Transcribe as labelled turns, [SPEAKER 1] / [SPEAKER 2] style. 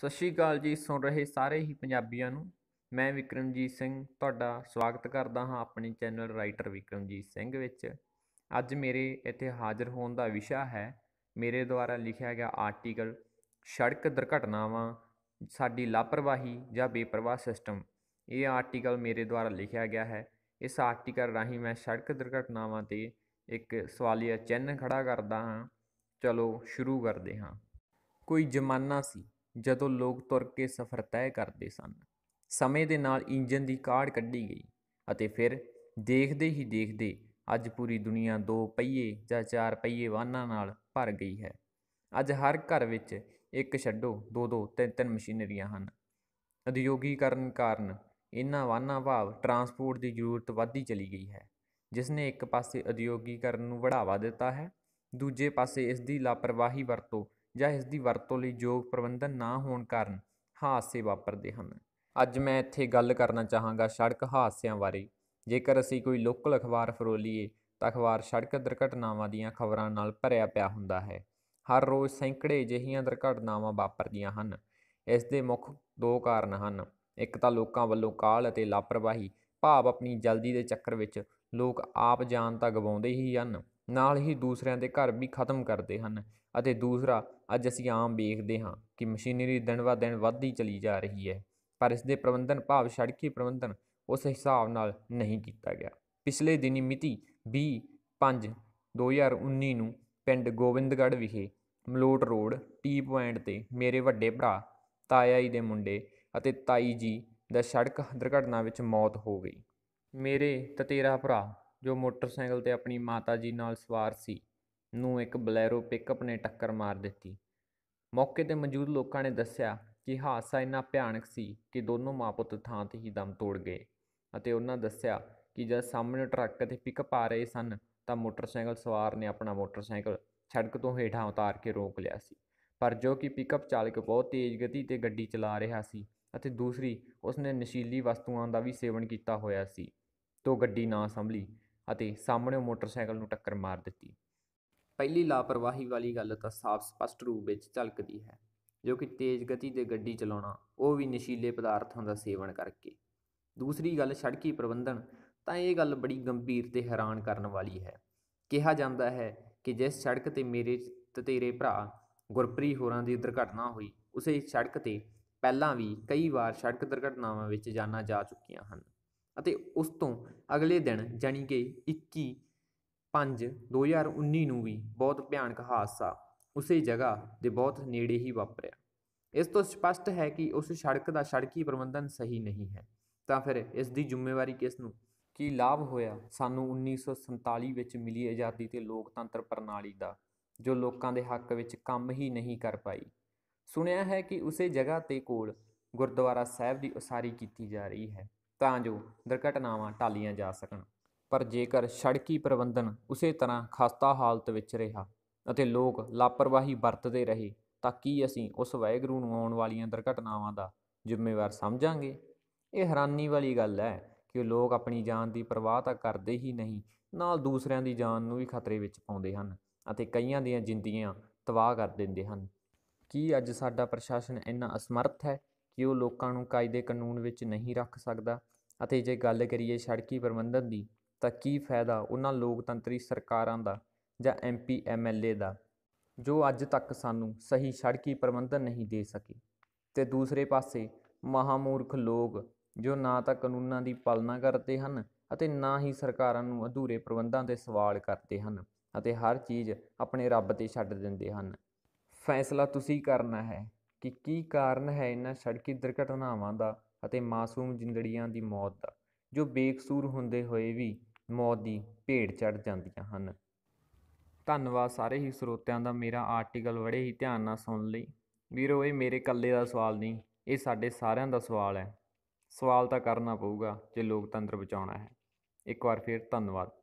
[SPEAKER 1] ਸਤਿ ਸ਼੍ਰੀ ਅਕਾਲ ਜੀ ਸੁਣ ਰਹੇ ਸਾਰੇ ਹੀ ਪੰਜਾਬੀਆਂ ਨੂੰ ਮੈਂ ਵਿਕਰਮਜੀਤ ਸਿੰਘ ਤੁਹਾਡਾ ਸਵਾਗਤ ਕਰਦਾ ਹਾਂ ਆਪਣੇ ਚੈਨਲ ਰਾਈਟਰ ਵਿਕਰਮਜੀਤ ਸਿੰਘ ਵਿੱਚ ਅੱਜ ਮੇਰੇ ਇੱਥੇ ਹਾਜ਼ਰ ਹੋਣ ਦਾ ਵਿਸ਼ਾ ਹੈ ਮੇਰੇ ਦੁਆਰਾ ਲਿਖਿਆ ਗਿਆ ਆਰਟੀਕਲ ਸੜਕ ਦੁਰਘਟਨਾਵਾਂ ਸਾਡੀ ਲਾਪਰਵਾਹੀ ਜਾਂ ਬੇਪਰਵਾਹ ਸਿਸਟਮ ਇਹ ਆਰਟੀਕਲ ਮੇਰੇ ਦੁਆਰਾ ਲਿਖਿਆ ਗਿਆ ਹੈ ਇਸ ਆਰਟੀਕਲ ਰਾਹੀਂ ਮੈਂ ਸੜਕ ਦੁਰਘਟਨਾਵਾਂ ਤੇ ਇੱਕ ਸਵਾਲੀਆ ਚਿੰਨ ਖੜਾ ਕਰਦਾ ਹਾਂ ਚਲੋ ਸ਼ੁਰੂ ਕਰਦੇ ਹਾਂ ਕੋਈ ਜ਼ਮਾਨਾ ਸੀ ਜਦੋਂ ਲੋਕ ਤੁਰ ਕੇ ਸਫ਼ਰ ਤੈਅ ਕਰਦੇ ਸਨ ਸਮੇਂ ਦੇ ਨਾਲ ਇੰਜਨ ਦੀ ਕਾਢ ਕੱਢੀ ਗਈ ਅਤੇ ਫਿਰ ਦੇਖਦੇ ਹੀ ਦੇਖਦੇ ਅੱਜ ਪੂਰੀ ਦੁਨੀਆ ਦੋ ਪਹੀਏ ਜਾਂ ਚਾਰ ਪਹੀਏ ਵਾਹਨਾਂ ਨਾਲ ਭਰ ਗਈ ਹੈ ਅੱਜ ਹਰ ਘਰ ਵਿੱਚ ਇੱਕ ਛੱਡੋ ਦੋ ਦੋ ਤਿੰਨ ਤਿੰਨ ਮਸ਼ੀਨਰੀਆਂ ਹਨ ਉਦਯੋਗੀਕਰਨ ਕਾਰਨ ਇਹਨਾਂ ਵਾਹਨਾਂ ਭਾਵ ਟਰਾਂਸਪੋਰਟ ਦੀ ਜ਼ਰੂਰਤ ਵੱਧਦੀ ਚਲੀ ਗਈ ਹੈ ਜਿਸ ਨੇ ਇੱਕ ਪਾਸੇ ਉਦਯੋਗੀਕਰਨ ਨੂੰ ਵਧਾਵਾ ਦਿੱਤਾ ਹੈ ਦੂਜੇ ਪਾਸੇ ਇਸ ਦੀ ਲਾਪਰਵਾਹੀ ਵਰਤੋਂ ਜਾਂ ਇਸ ਦੀ ਵਰਤੋਂ ਲਈ ਯੋਗ ਪ੍ਰਬੰਧਨ ਨਾ ਹੋਣ ਕਾਰਨ ਹਾਦਸੇ ਵਾਪਰਦੇ ਹਨ ਅੱਜ ਮੈਂ ਇੱਥੇ ਗੱਲ ਕਰਨਾ ਚਾਹਾਂਗਾ ਸੜਕ ਹਾਦਸਿਆਂ ਬਾਰੇ ਜੇਕਰ ਅਸੀਂ ਕੋਈ ਲੋਕਲ ਅਖਬਾਰ ਫਰੋਲੀਏ ਤਾਂ ਅਖਬਾਰ ਸੜਕ ਦੁਰਘਟਨਾਵਾਂ ਦੀਆਂ ਖਬਰਾਂ ਨਾਲ ਭਰਿਆ ਪਿਆ ਹੁੰਦਾ ਹੈ ਹਰ ਰੋਜ਼ ਸੈਂਕੜੇ ਅਜਿਹੀਆਂ ਦੁਰਘਟਨਾਵਾਂ ਵਾਪਰਦੀਆਂ ਹਨ ਇਸ ਦੇ ਮੁੱਖ ਦੋ ਕਾਰਨ ਹਨ ਇੱਕ ਤਾਂ ਲੋਕਾਂ ਵੱਲੋਂ ਕਾਲ ਅਤੇ ਲਾਪਰਵਾਹੀ ਭਾਵ ਆਪਣੀ ਜਲਦੀ ਦੇ ਚੱਕਰ ਵਿੱਚ ਲੋਕ ਆਪ ਜਾਨ ਤਾਂ ਗਵਾਉਂਦੇ ਹੀ ਹਨ ਨਾਲ ਹੀ ਦੂਸਰਿਆਂ ਦੇ ਘਰ ਵੀ ਖਤਮ ਕਰਦੇ ਹਨ ਅਤੇ ਦੂਸਰਾ ਅੱਜ ਅਸੀਂ ਆਮ ਵੇਖਦੇ ਹਾਂ ਕਿ ਮਸ਼ੀਨਰੀ ਦਿਨ ਬਾ ਦਿਨ ਵੱਧਦੀ ਚਲੀ ਜਾ ਰਹੀ ਹੈ ਪਰ ਇਸ ਦੇ ਪ੍ਰਬੰਧਨ ਭਾਵ ਸੜਕੀ ਪ੍ਰਬੰਧਨ ਉਸ ਹਿਸਾਬ ਨਾਲ ਨਹੀਂ ਕੀਤਾ ਗਿਆ ਪਿਛਲੇ ਦਿਨੀ ਮਿਤੀ 25 2019 ਨੂੰ ਪਿੰਡ ਗੋਬਿੰਦਗੜ੍ਹ ਵਿਖੇ ਮਲੋਟ ਰੋਡ ਟੀ ਪੁਆਇੰਟ ਤੇ ਮੇਰੇ ਵੱਡੇ ਭਰਾ ਤਾਇਆ ਜੀ ਦੇ ਮੁੰਡੇ ਅਤੇ ਤਾਈ ਜੀ ਦਾ ਸੜਕ ਦੁਰਘਟਨਾ ਵਿੱਚ ਮੌਤ ਹੋ ਗਈ ਮੇਰੇ ਤੇਰਾ ਭਰਾ ਜੋ ਮੋਟਰਸਾਈਕਲ ਤੇ ਆਪਣੀ ਮਾਤਾ ਜੀ ਨਾਲ ਸਵਾਰ ਸੀ ਨੂੰ ਇੱਕ ਬਲੈਰੋ ਪਿਕਅਪ ਨੇ ਟੱਕਰ ਮਾਰ ਦਿੱਤੀ ਮੌਕੇ ਤੇ ਮੌਜੂਦ ਲੋਕਾਂ ਨੇ ਦੱਸਿਆ ਕਿ ਹਾਦਸਾ ਇੰਨਾ ਭਿਆਨਕ ਸੀ ਕਿ ਦੋਨੋਂ ਮਾਪੁੱਤ ਥਾਂ ਤੇ ਹੀ ਦਮ ਤੋੜ ਗਏ ਅਤੇ ਉਹਨਾਂ ਦੱਸਿਆ ਕਿ ਜਦ ਸਾਹਮਣੇ ਟਰੱਕ ਤੇ ਪਿਕਅਪ ਆ ਰਹੇ ਸਨ ਤਾਂ ਮੋਟਰਸਾਈਕਲ ਸਵਾਰ ਨੇ ਆਪਣਾ ਮੋਟਰਸਾਈਕਲ ਸੜਕ ਤੋਂ ਹੇਠਾਂ ਉਤਾਰ ਕੇ ਰੋਕ ਲਿਆ ਸੀ ਪਰ ਜੋ ਕਿ ਪਿਕਅਪ ਚਾਲਕ ਬਹੁਤ ਤੇਜ਼ ਗਤੀ ਤੇ ਗੱਡੀ ਚਲਾ ਰਿਹਾ ਸੀ ਅਤੇ ਦੂਸਰੀ ਉਸਨੇ ਨਸ਼ੀਲੀ ਵਸਤੂਆਂ ਦਾ ਵੀ ਸੇਵਨ ਕੀਤਾ ਹੋਇਆ ਸੀ ਤੋਂ ਗੱਡੀ ਨਾ ਸੰਭਲੀ ਅਤੇ ਸਾਹਮਣੇ ਮੋਟਰਸਾਈਕਲ ਨੂੰ ਟੱਕਰ ਮਾਰ ਦਿੱਤੀ ਪਹਿਲੀ ਲਾਪਰਵਾਹੀ ਵਾਲੀ ਗੱਲ ਤਾਂ ਸਾਫ਼ ਸਪਸ਼ਟ ਰੂਪ ਵਿੱਚ ਝਲਕਦੀ ਹੈ ਜੋ ਕਿ ਤੇਜ਼ ਗਤੀ ਤੇ ਗੱਡੀ ਚਲਾਉਣਾ ਉਹ ਵੀ ਨਸ਼ੀਲੇ ਪਦਾਰਥਾਂ ਦਾ ਸੇਵਨ ਕਰਕੇ ਦੂਸਰੀ ਗੱਲ ਸੜਕੀ ਪ੍ਰਬੰਧਨ ਤਾਂ ਇਹ ਗੱਲ ਬੜੀ ਗੰਭੀਰ ਤੇ ਹੈਰਾਨ ਕਰਨ ਵਾਲੀ ਹੈ ਕਿਹਾ ਜਾਂਦਾ ਹੈ ਕਿ ਜਿਸ ਸੜਕ ਤੇ ਮੇਰੇ ਤੇਰੇ ਭਰਾ ਗੁਰਪ੍ਰੀ ਹੋਰਾਂ ਦੀ ਦੁਰਘਟਨਾ ਹੋਈ ਉਸੇ ਸੜਕ ਤੇ ਪਹਿਲਾਂ ਵੀ ਕਈ ਵਾਰ ਸੜਕ ਦੁਰਘਟਨਾਵਾਂ ਵਿੱਚ ਜਾਨਾਂ ਜਾ ਚੁੱਕੀਆਂ ਹਨ ਅਤੇ ਉਸ ਤੋਂ ਅਗਲੇ ਦਿਨ ਜਾਨੀ ਕਿ 21 5 2019 ਨੂੰ ਵੀ ਬਹੁਤ ਭਿਆਨਕ ਹਾਦਸਾ ਉਸੇ ਜਗ੍ਹਾ ਦੇ ਬਹੁਤ ਨੇੜੇ ਹੀ ਵਾਪਰਿਆ ਇਸ ਤੋਂ ਸਪਸ਼ਟ ਹੈ ਕਿ ਉਸ ਸੜਕ ਦਾ ਸੜਕੀ ਪ੍ਰਬੰਧਨ ਸਹੀ ਨਹੀਂ ਹੈ ਤਾਂ ਫਿਰ ਇਸ ਦੀ ਜ਼ਿੰਮੇਵਾਰੀ ਕਿਸ ਨੂੰ ਕੀ ਲਾਭ ਹੋਇਆ ਸਾਨੂੰ 1947 ਵਿੱਚ ਮਿਲੀ ਆਜ਼ਾਦੀ ਤੇ ਲੋਕਤੰਤਰ ਪ੍ਰਣਾਲੀ ਦਾ ਜੋ ਲੋਕਾਂ ਦੇ ਹੱਕ ਵਿੱਚ ਕੰਮ ਹੀ ਨਹੀਂ ਕਰ ਪਾਈ ਸੁਣਿਆ ਹੈ ਕਿ ਉਸੇ ਜਗ੍ਹਾ ਤੇ ਕੋਲ ਗੁਰਦੁਆਰਾ ਸਾਹਿਬ ਦੀ ਉਸਾਰੀ ਕੀਤੀ ਜਾ ਰਹੀ ਹੈ ਤਾਂ ਜੋ ਦੁਰਘਟਨਾਵਾਂ ਟਾਲੀਆਂ ਜਾ ਸਕਣ ਪਰ ਜੇਕਰ ਸੜਕੀ ਪ੍ਰਬੰਧਨ ਉਸੇ ਤਰ੍ਹਾਂ ਖਸਤਾ ਹਾਲਤ ਵਿੱਚ ਰਿਹਾ ਅਤੇ ਲੋਕ ਲਾਪਰਵਾਹੀ ਵਰਤਦੇ ਰਹੇ ਤਾਂ ਕੀ ਅਸੀਂ ਉਸ ਵੈਗਰੂ ਨੂੰ ਆਉਣ ਵਾਲੀਆਂ ਦੁਰਘਟਨਾਵਾਂ ਦਾ ਜ਼ਿੰਮੇਵਾਰ ਸਮਝਾਂਗੇ ਇਹ ਹੈਰਾਨੀ ਵਾਲੀ ਗੱਲ ਹੈ ਕਿ ਲੋਕ ਆਪਣੀ ਜਾਨ ਦੀ ਪਰਵਾਹ ਤਾਂ ਕਰਦੇ ਹੀ ਨਹੀਂ ਨਾਲ ਦੂਸਰਿਆਂ ਦੀ ਜਾਨ ਨੂੰ ਵੀ ਖਤਰੇ ਵਿੱਚ ਪਾਉਂਦੇ ਹਨ ਅਤੇ ਕਈਆਂ ਦੀਆਂ ਜ਼ਿੰਦਗੀਆਂ ਤਬਾਹ ਕਰ ਦਿੰਦੇ ਹਨ ਕੀ ਅੱਜ ਸਾਡਾ ਪ੍ਰਸ਼ਾਸਨ ਇੰਨਾ ਅਸਮਰਥ ਹੈ ਕਿ ਉਹ ਲੋਕਾਂ ਨੂੰ ਕਾਇਦੇ ਕਾਨੂੰਨ ਵਿੱਚ ਨਹੀਂ ਰੱਖ ਸਕਦਾ ਅਤੇ ਜੇ ਗੱਲ ਕਰੀਏ ਸੜਕੀ ਪ੍ਰਬੰਧਨ ਦੀ ਤਾਂ ਕੀ ਫਾਇਦਾ ਉਹਨਾਂ ਲੋਕਤੰਤਰੀ ਸਰਕਾਰਾਂ ਦਾ ਜਾਂ ਐਮਪੀ ਐਮਐਲਏ ਦਾ ਜੋ ਅੱਜ ਤੱਕ ਸਾਨੂੰ ਸਹੀ ਸੜਕੀ ਪ੍ਰਬੰਧਨ ਨਹੀਂ ਦੇ ਸਕੇ ਤੇ ਦੂਸਰੇ ਪਾਸੇ ਮਹਾਮੂਰਖ ਲੋਕ ਜੋ ਨਾ ਤਾਂ ਕਾਨੂੰਨਾਂ ਦੀ ਪਾਲਣਾ ਕਰਦੇ ਹਨ ਅਤੇ ਨਾ ਹੀ ਸਰਕਾਰਾਂ ਨੂੰ ਅਧੂਰੇ ਪ੍ਰਬੰਧਾਂ ਤੇ ਸਵਾਲ ਕਰਦੇ ਹਨ ਅਤੇ ਹਰ ਚੀਜ਼ ਆਪਣੇ ਰੱਬ ਤੇ ਛੱਡ ਦਿੰਦੇ ਹਨ ਫੈਸਲਾ ਤੁਸੀਂ ਕਰਨਾ ਹੈ ਕਿ ਕੀ ਕਾਰਨ ਹੈ ਇਹਨਾਂ ਸੜਕੀ ਦੁਰਘਟਨਾਵਾਂ ਦਾ ਅਤੇ ਮਾਸੂਮ ਜਿੰਦੜੀਆਂ ਦੀ ਮੌਤ ਦਾ ਜੋ ਬੇਕਸੂਰ ਹੁੰਦੇ ਹੋਏ ਵੀ ਮੌਤ ਦੀ ਭੇਡ ਚੜ ਜਾਂਦੀਆਂ ਹਨ ਧੰਨਵਾਦ ਸਾਰੇ ਹੀ ਸਰੋਤਿਆਂ ਦਾ ਮੇਰਾ ਆਰਟੀਕਲ ਬੜੇ ਹੀ ਧਿਆਨ ਨਾਲ ਸੁਣ ਲਈ ਵੀਰੋ ਇਹ ਮੇਰੇ ਇਕੱਲੇ ਦਾ ਸਵਾਲ ਨਹੀਂ ਇਹ ਸਾਡੇ ਸਾਰਿਆਂ ਦਾ ਸਵਾਲ ਹੈ ਸਵਾਲ ਤਾਂ ਕਰਨਾ ਪਊਗਾ ਜੇ ਲੋਕਤੰਤਰ ਬਚਾਉਣਾ ਹੈ ਇੱਕ ਵਾਰ ਫਿਰ ਧੰਨਵਾਦ